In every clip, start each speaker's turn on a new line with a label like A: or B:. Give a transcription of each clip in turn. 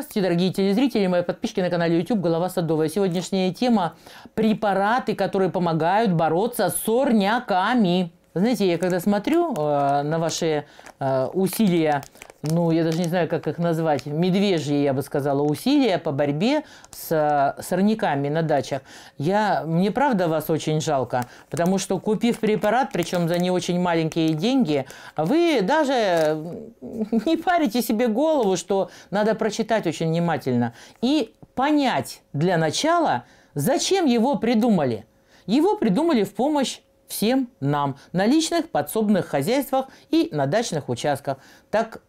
A: Здравствуйте, дорогие телезрители, мои подписчики на канале YouTube «Голова Садовая». Сегодняшняя тема – препараты, которые помогают бороться с сорняками. Знаете, я когда смотрю э, на ваши э, усилия, ну, я даже не знаю, как их назвать, медвежьи, я бы сказала, усилия по борьбе с э, сорняками на дачах. Я, мне правда вас очень жалко, потому что купив препарат, причем за не очень маленькие деньги, вы даже не парите себе голову, что надо прочитать очень внимательно и понять для начала, зачем его придумали. Его придумали в помощь всем нам на личных подсобных хозяйствах и на дачных участках. Так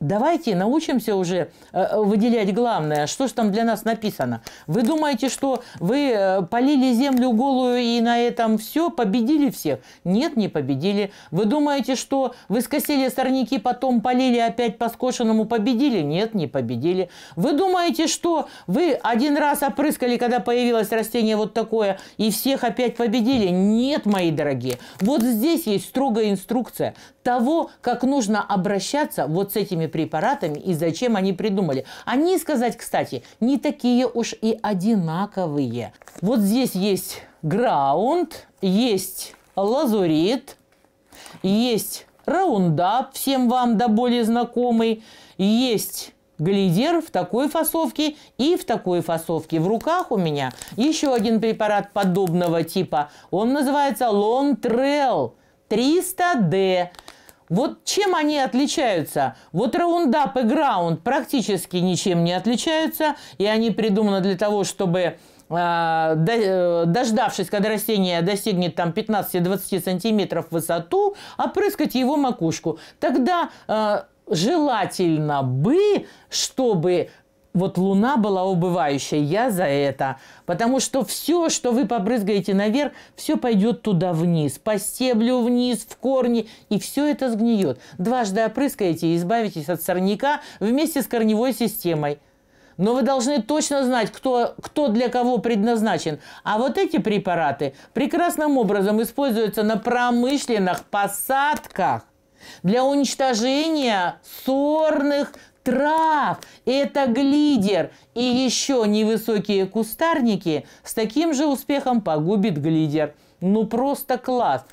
A: Давайте научимся уже э, выделять главное, что же там для нас написано. Вы думаете, что вы э, полили землю голую и на этом все, победили всех? Нет, не победили. Вы думаете, что вы скосили сорняки, потом полили опять по скошенному, победили? Нет, не победили. Вы думаете, что вы один раз опрыскали, когда появилось растение вот такое, и всех опять победили? Нет, мои дорогие. Вот здесь есть строгая инструкция того, как нужно обращаться вот с этими этими препаратами и зачем они придумали. Они, сказать, кстати, не такие уж и одинаковые. Вот здесь есть граунд, есть лазурит, есть раундап, всем вам до боли знакомый, есть глидер в такой фасовке и в такой фасовке. В руках у меня еще один препарат подобного типа. Он называется Лонтрел 300D. Вот чем они отличаются? Вот раундап и граунд практически ничем не отличаются, и они придуманы для того, чтобы а, э, дождавшись, когда растение достигнет там 15-20 сантиметров высоту, опрыскать его макушку. Тогда э, желательно бы, чтобы вот луна была убывающая, я за это. Потому что все, что вы побрызгаете наверх, все пойдет туда вниз, по стеблю вниз, в корни, и все это сгниет. Дважды опрыскаете и избавитесь от сорняка вместе с корневой системой. Но вы должны точно знать, кто, кто для кого предназначен. А вот эти препараты прекрасным образом используются на промышленных посадках для уничтожения сорных трав. Это глидер. И еще невысокие кустарники с таким же успехом погубит глидер. Ну просто класс.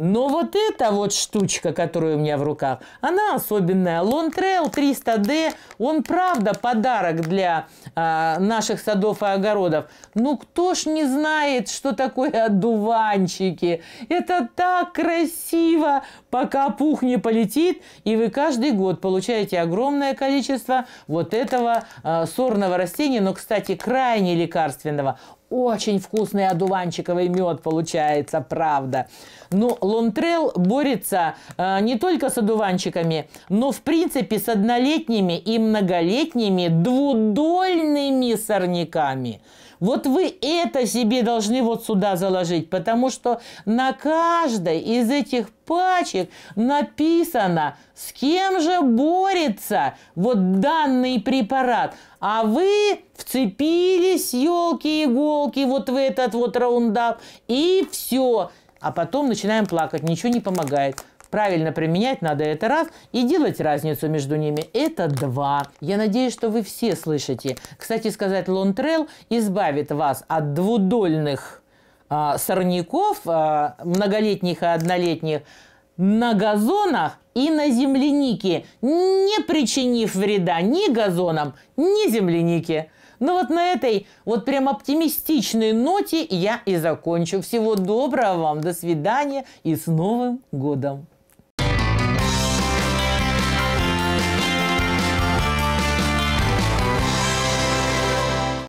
A: Но вот эта вот штучка, которая у меня в руках, она особенная. Лонтрел 300D, он правда подарок для а, наших садов и огородов. Ну кто ж не знает, что такое одуванчики? Это так красиво, пока пух не полетит, и вы каждый год получаете огромное количество вот этого а, сорного растения, но, кстати, крайне лекарственного очень вкусный одуванчиковый мед получается, правда. Но ну, Лонтрел борется э, не только с одуванчиками, но в принципе с однолетними и многолетними двудольными сорняками – вот вы это себе должны вот сюда заложить, потому что на каждой из этих пачек написано, с кем же борется вот данный препарат. А вы вцепились, елки иголки, вот в этот вот раундап, и все. А потом начинаем плакать, ничего не помогает. Правильно применять надо это раз. И делать разницу между ними это два. Я надеюсь, что вы все слышите. Кстати сказать, лонтрел избавит вас от двудольных а, сорняков, а, многолетних и однолетних, на газонах и на землянике, не причинив вреда ни газонам, ни землянике. Ну вот на этой вот прям оптимистичной ноте я и закончу. Всего доброго вам, до свидания и с Новым годом!